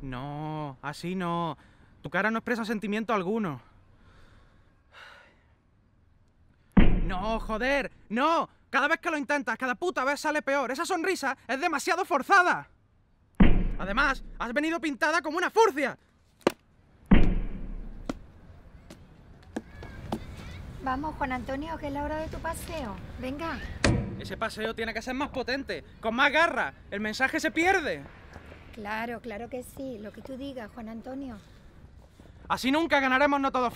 No, así no. Tu cara no expresa sentimiento alguno. No, joder, no. Cada vez que lo intentas, cada puta vez sale peor. Esa sonrisa es demasiado forzada. Además, has venido pintada como una furcia. Vamos, Juan Antonio, que es la hora de tu paseo. Venga. Ese paseo tiene que ser más potente, con más garra. El mensaje se pierde. Claro, claro que sí. Lo que tú digas, Juan Antonio. Así nunca ganaremos no todo